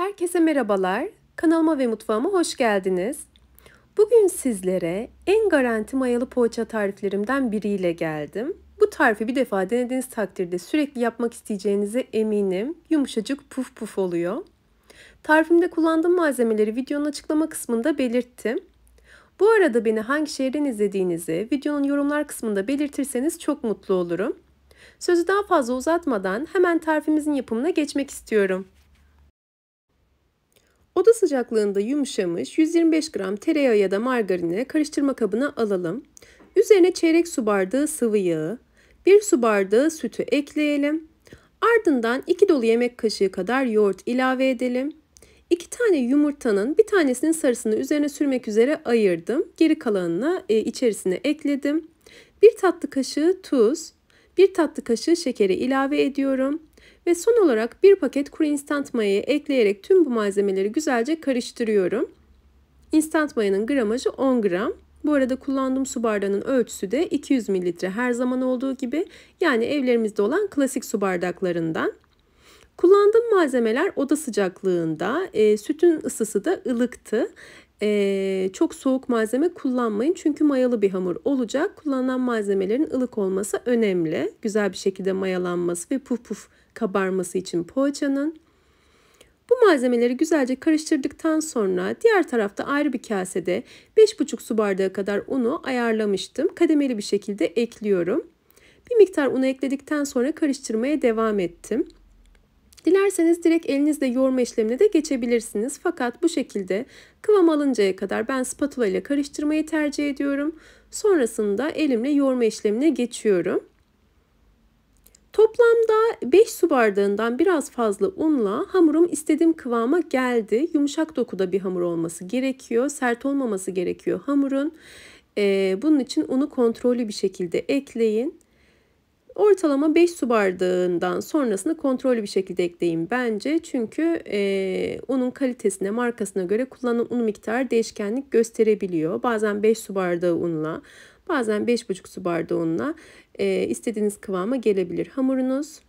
Herkese merhabalar. Kanalıma ve mutfağıma hoş geldiniz. Bugün sizlere en garanti mayalı poğaça tariflerimden biriyle geldim. Bu tarifi bir defa denediğiniz takdirde sürekli yapmak isteyeceğinize eminim. Yumuşacık puf puf oluyor. Tarifimde kullandığım malzemeleri videonun açıklama kısmında belirttim. Bu arada beni hangi şehirden izlediğinizi videonun yorumlar kısmında belirtirseniz çok mutlu olurum. Sözü daha fazla uzatmadan hemen tarifimizin yapımına geçmek istiyorum. Oda sıcaklığında yumuşamış 125 gram tereyağı ya da margarini karıştırma kabına alalım. Üzerine çeyrek su bardağı sıvı yağı, 1 su bardağı sütü ekleyelim. Ardından 2 dolu yemek kaşığı kadar yoğurt ilave edelim. 2 tane yumurtanın bir tanesinin sarısını üzerine sürmek üzere ayırdım. Geri kalanını e, içerisine ekledim. 1 tatlı kaşığı tuz, 1 tatlı kaşığı şekeri ilave ediyorum. Ve son olarak bir paket kuru instant mayayı ekleyerek tüm bu malzemeleri güzelce karıştırıyorum. Instant mayanın gramajı 10 gram. Bu arada kullandığım su bardağının ölçüsü de 200 mililitre her zaman olduğu gibi yani evlerimizde olan klasik su bardaklarından. Kullandığım malzemeler oda sıcaklığında, e, sütün ısısı da ılıktı. E, çok soğuk malzeme kullanmayın çünkü mayalı bir hamur olacak. Kullanılan malzemelerin ılık olması önemli. Güzel bir şekilde mayalanması ve puf puf kabarması için poğaçanın. Bu malzemeleri güzelce karıştırdıktan sonra diğer tarafta ayrı bir kasede 5,5 su bardağı kadar unu ayarlamıştım. Kademeli bir şekilde ekliyorum. Bir miktar unu ekledikten sonra karıştırmaya devam ettim. Dilerseniz direkt elinizle yoğurma işlemine de geçebilirsiniz. Fakat bu şekilde kıvam alıncaya kadar ben spatula ile karıştırmayı tercih ediyorum. Sonrasında elimle yoğurma işlemine geçiyorum. Toplamda 5 su bardağından biraz fazla unla hamurum istediğim kıvama geldi. Yumuşak dokuda bir hamur olması gerekiyor. Sert olmaması gerekiyor hamurun. Ee, bunun için unu kontrollü bir şekilde ekleyin. Ortalama 5 su bardağından sonrasını kontrollü bir şekilde ekleyin bence. Çünkü e, unun kalitesine, markasına göre kullanılan un miktarı değişkenlik gösterebiliyor. Bazen 5 su bardağı unla, Bazen 5,5 su bardağı unla e, istediğiniz kıvama gelebilir hamurunuz.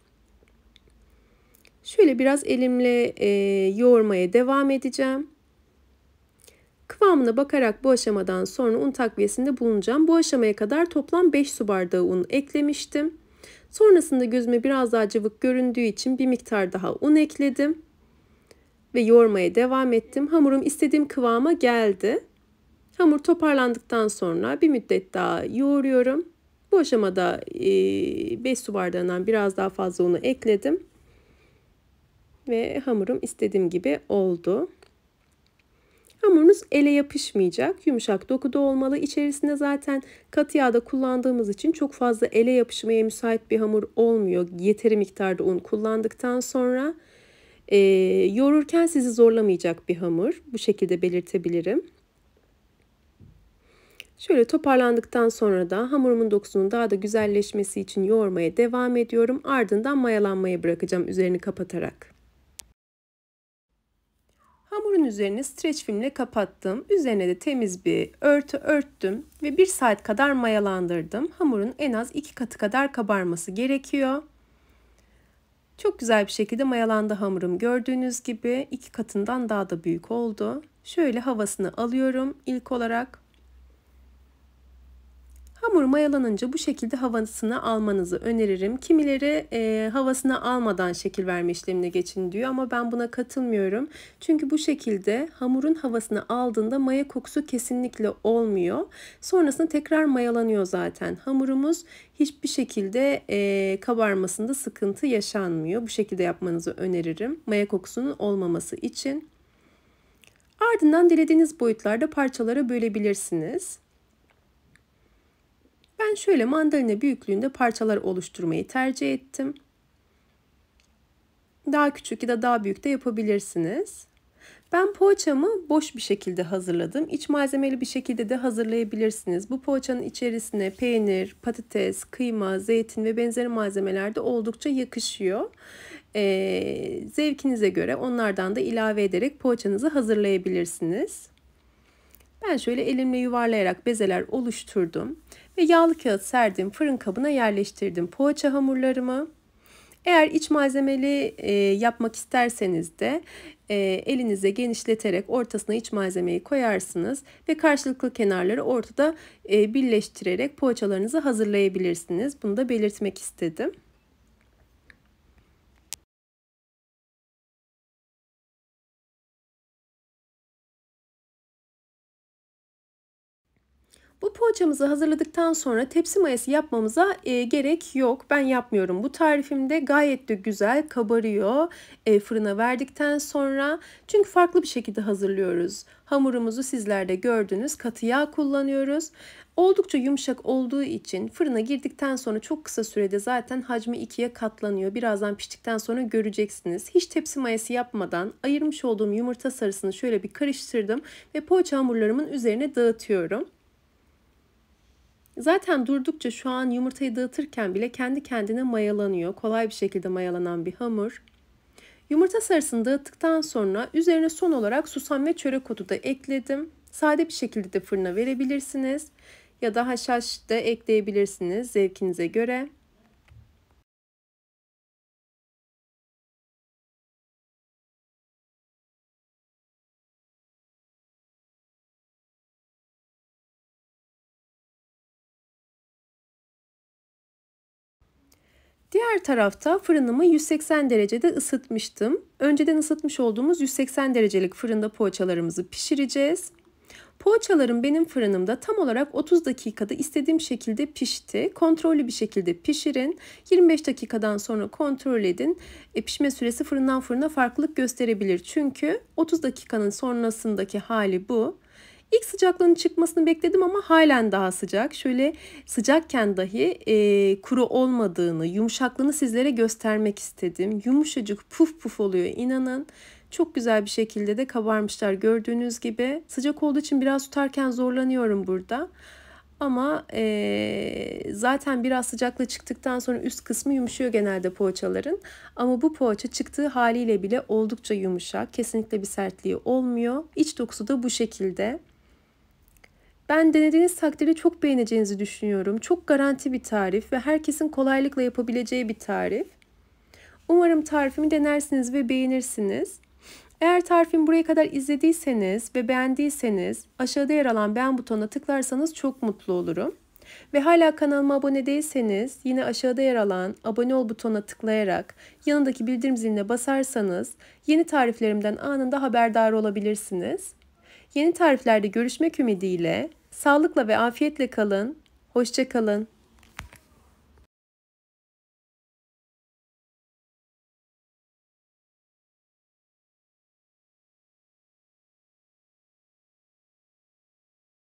Şöyle biraz elimle e, yoğurmaya devam edeceğim. Kıvamına bakarak bu aşamadan sonra un takviyesinde bulunacağım. Bu aşamaya kadar toplam 5 su bardağı un eklemiştim. Sonrasında gözüme biraz daha cıvık göründüğü için bir miktar daha un ekledim. Ve yoğurmaya devam ettim. Hamurum istediğim kıvama geldi. Hamur toparlandıktan sonra bir müddet daha yoğuruyorum. Bu aşamada 5 e, su bardağından biraz daha fazla unu ekledim. Ve hamurum istediğim gibi oldu. Hamurunuz ele yapışmayacak. Yumuşak dokuda olmalı. İçerisinde zaten katı yağda kullandığımız için çok fazla ele yapışmaya müsait bir hamur olmuyor. Yeteri miktarda un kullandıktan sonra. E, yoğururken sizi zorlamayacak bir hamur. Bu şekilde belirtebilirim. Şöyle toparlandıktan sonra da hamurumun dokusunun daha da güzelleşmesi için yoğurmaya devam ediyorum. Ardından mayalanmaya bırakacağım üzerini kapatarak. Hamurun üzerine streç filmle kapattım. Üzerine de temiz bir örtü örttüm ve 1 saat kadar mayalandırdım. Hamurun en az 2 katı kadar kabarması gerekiyor. Çok güzel bir şekilde mayalandı hamurum. Gördüğünüz gibi iki katından daha da büyük oldu. Şöyle havasını alıyorum ilk olarak. Hamur mayalanınca bu şekilde havasını almanızı öneririm. Kimileri e, havasını almadan şekil verme işlemine geçin diyor ama ben buna katılmıyorum. Çünkü bu şekilde hamurun havasını aldığında maya kokusu kesinlikle olmuyor. Sonrasında tekrar mayalanıyor zaten. Hamurumuz hiçbir şekilde e, kabarmasında sıkıntı yaşanmıyor. Bu şekilde yapmanızı öneririm. Maya kokusunun olmaması için. Ardından dilediğiniz boyutlarda parçalara bölebilirsiniz. Ben şöyle mandalina büyüklüğünde parçalar oluşturmayı tercih ettim. Daha küçük ya da daha büyük de yapabilirsiniz. Ben poğaçamı boş bir şekilde hazırladım. İç malzemeli bir şekilde de hazırlayabilirsiniz. Bu poğaçanın içerisine peynir, patates, kıyma, zeytin ve benzeri malzemeler de oldukça yakışıyor. Ee, zevkinize göre onlardan da ilave ederek poğaçanızı hazırlayabilirsiniz. Ben şöyle elimle yuvarlayarak bezeler oluşturdum ve yağlı kağıt serdim. Fırın kabına yerleştirdim poğaça hamurlarımı. Eğer iç malzemeli e, yapmak isterseniz de e, elinize genişleterek ortasına iç malzemeyi koyarsınız ve karşılıklı kenarları ortada e, birleştirerek poğaçalarınızı hazırlayabilirsiniz. Bunu da belirtmek istedim. Bu poğaçamızı hazırladıktan sonra tepsi mayası yapmamıza e, gerek yok. Ben yapmıyorum. Bu tarifimde gayet de güzel kabarıyor e, fırına verdikten sonra. Çünkü farklı bir şekilde hazırlıyoruz. Hamurumuzu sizler de gördünüz. Katı yağ kullanıyoruz. Oldukça yumuşak olduğu için fırına girdikten sonra çok kısa sürede zaten hacmi ikiye katlanıyor. Birazdan piştikten sonra göreceksiniz. Hiç tepsi mayası yapmadan ayırmış olduğum yumurta sarısını şöyle bir karıştırdım ve poğaça hamurlarımın üzerine dağıtıyorum. Zaten durdukça şu an yumurtayı dağıtırken bile kendi kendine mayalanıyor. Kolay bir şekilde mayalanan bir hamur. Yumurta sarısını dağıttıktan sonra üzerine son olarak susam ve çörek otu da ekledim. Sade bir şekilde de fırına verebilirsiniz ya da haşhaş da ekleyebilirsiniz zevkinize göre. Diğer tarafta fırınımı 180 derecede ısıtmıştım. Önceden ısıtmış olduğumuz 180 derecelik fırında poğaçalarımızı pişireceğiz. Poğaçalarım benim fırınımda tam olarak 30 dakikada istediğim şekilde pişti. Kontrollü bir şekilde pişirin. 25 dakikadan sonra kontrol edin. E, pişme süresi fırından fırına farklılık gösterebilir. Çünkü 30 dakikanın sonrasındaki hali bu. İlk sıcaklığın çıkmasını bekledim ama halen daha sıcak. Şöyle sıcakken dahi e, kuru olmadığını, yumuşaklığını sizlere göstermek istedim. Yumuşacık puf puf oluyor inanın. Çok güzel bir şekilde de kabarmışlar gördüğünüz gibi. Sıcak olduğu için biraz tutarken zorlanıyorum burada. Ama e, zaten biraz sıcakla çıktıktan sonra üst kısmı yumuşuyor genelde poğaçaların. Ama bu poğaça çıktığı haliyle bile oldukça yumuşak. Kesinlikle bir sertliği olmuyor. İç dokusu da bu şekilde. Ben denediğiniz takdirde çok beğeneceğinizi düşünüyorum. Çok garanti bir tarif ve herkesin kolaylıkla yapabileceği bir tarif. Umarım tarifimi denersiniz ve beğenirsiniz. Eğer tarifimi buraya kadar izlediyseniz ve beğendiyseniz aşağıda yer alan beğen butonuna tıklarsanız çok mutlu olurum. Ve hala kanalıma abone değilseniz yine aşağıda yer alan abone ol butonuna tıklayarak yanındaki bildirim ziline basarsanız yeni tariflerimden anında haberdar olabilirsiniz. Yeni tariflerde görüşmek ümidiyle Sağlıkla ve afiyetle kalın. Hoşça kalın.